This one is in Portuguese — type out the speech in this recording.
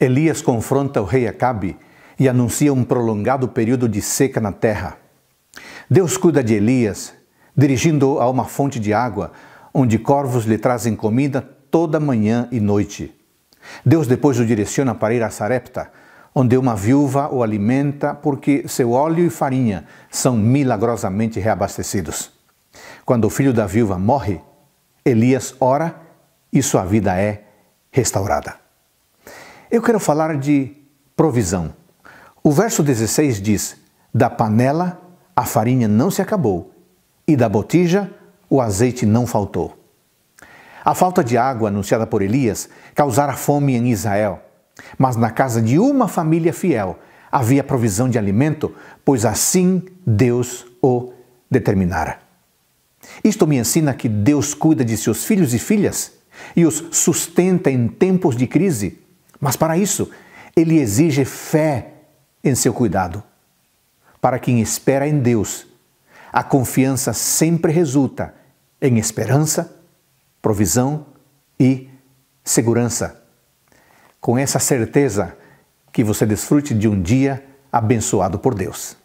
Elias confronta o rei Acabe e anuncia um prolongado período de seca na terra. Deus cuida de Elias, dirigindo-o a uma fonte de água, onde corvos lhe trazem comida toda manhã e noite. Deus depois o direciona para ir a Sarepta, onde uma viúva o alimenta porque seu óleo e farinha são milagrosamente reabastecidos. Quando o filho da viúva morre, Elias ora e sua vida é restaurada. Eu quero falar de provisão. O verso 16 diz: Da panela a farinha não se acabou, e da botija o azeite não faltou. A falta de água anunciada por Elias causara fome em Israel, mas na casa de uma família fiel havia provisão de alimento, pois assim Deus o determinara. Isto me ensina que Deus cuida de seus filhos e filhas e os sustenta em tempos de crise mas para isso, ele exige fé em seu cuidado. Para quem espera em Deus, a confiança sempre resulta em esperança, provisão e segurança. Com essa certeza que você desfrute de um dia abençoado por Deus.